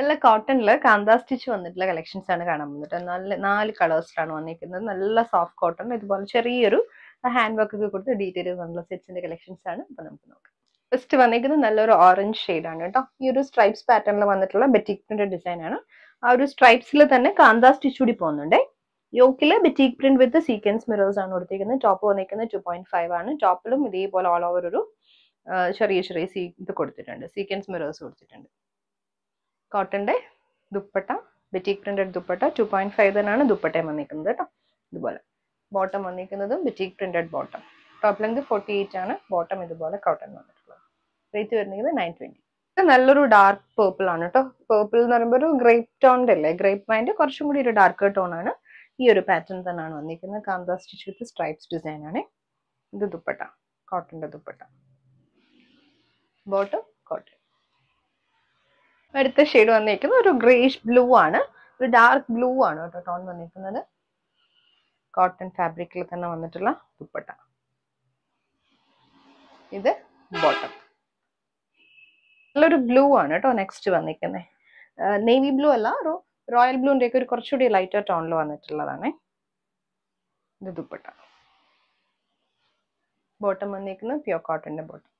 നല്ല കോട്ടണില് കാന്ത സ്റ്റിച്ച് വന്നിട്ടുള്ള കളക്ഷൻസ് ആണ് കാണാൻ വന്നിട്ട് നല്ല നാല് കളേഴ്സിലാണ് വന്നിരിക്കുന്നത് നല്ല സോഫ്റ്റ് കോട്ടൺ ഇതുപോലെ ചെറിയൊരു ഹാൻഡ് വർക്ക് ഒക്കെ കൊടുത്ത് ഡീറ്റെയിൽ വന്നുള്ള സെറ്റ്സിന്റെ കളക്ഷൻസ് ആണ് ഇപ്പൊ നമുക്ക് നോക്കാം ഫസ്റ്റ് വന്നിരിക്കുന്നത് നല്ലൊരു ഓറഞ്ച് ഷെയ്ഡ് ആണ് കേട്ടോ ഈ ഒരു സ്ട്രൈപ്സ് പാറ്റേണിൽ വന്നിട്ടുള്ള ബെറ്റിക് ഡിസൈൻ ആണ് ആ ഒരു സ്ട്രൈപ്സിൽ തന്നെ കാന്ത സ്റ്റിച്ച് കൂടി പോകുന്നുണ്ട് യോക്കില് batik print with sequence mirrors ആണ് കൊടുത്തിരിക്കുന്നത് ടോപ്പ് വന്നിരിക്കുന്നത് ടു പോയിന്റ് ഫൈവ് ആണ് ടോപ്പിലും ഇതേപോലെ ഓൾ ഓവർ ഒരു ചെറിയ ചെറിയ സീ ഇത് കൊടുത്തിട്ടുണ്ട് സീക്വൻസ് മിറേഴ്സ് കൊടുത്തിട്ടുണ്ട് കോട്ടൻ്റെ dupatta batik printed dupatta two point five തന്നെയാണ് ദുപ്പട്ടയും വന്നിരിക്കുന്നത് കേട്ടോ ഇതുപോലെ ബോട്ടം വന്നിരിക്കുന്നതും batik printed bottom top length forty eight ആണ് ബോട്ടം ഇതുപോലെ കോട്ടൺ വന്നിട്ടുള്ളത് റേറ്റ് വരുന്നത് നയൻ ട്വന്റി നല്ലൊരു ഡാർക്ക് പേർപ്പിൾ ആണ് കേട്ടോ പേർപ്പിൾ എന്ന് പറയുമ്പോൾ ഒരു ഗ്രേപ്പ് ടോണിന്റെ അല്ലേ ഗ്രേപ്പ് വൈൻ്റെ കുറച്ചും കൂടി ഒരു ഡാർക്ക് ടോൺ ആണ് ഈ ഒരു പാറ്റേൺ തന്നെയാണ് വന്നിരിക്കുന്നത് കാന്ത സ്റ്റിച്ച് വിത്ത് സ്ട്രൈപ്സ് ഡിസൈൻ ആണ് ഇത് ദുപ്പട്ട കോട്ടന്റെ ദുപ്പട്ട ബോട്ടം കോട്ടൺ അടുത്ത ഷെയ്ഡ് വന്നിരിക്കുന്നത് ഒരു ഗ്രേഷ് ബ്ലൂ ആണ് ഒരു ഡാർക്ക് ബ്ലൂ ആണ് കേട്ടോ ടോൺ വന്നിരിക്കുന്നത് കോട്ടൺ ഫാബ്രിക്കിൽ തന്നെ വന്നിട്ടുള്ള ദുപ്പട്ട ഇത് ബോട്ടം നല്ലൊരു ബ്ലൂ ആണ് കേട്ടോ നെക്സ്റ്റ് വന്നിരിക്കുന്നത് നേവി ബ്ലൂ അല്ല ഒരു റോയൽ ബ്ലൂൻ്റെ ഒക്കെ ഒരു കുറച്ചുകൂടി ലൈറ്റർ ടോണിൽ വന്നിട്ടുള്ളതാണ് ഇത് ദുപ്പട്ട ബോട്ടം വന്നിരിക്കുന്നത് പ്യുവർ കോട്ടൻ്റെ ബോട്ടം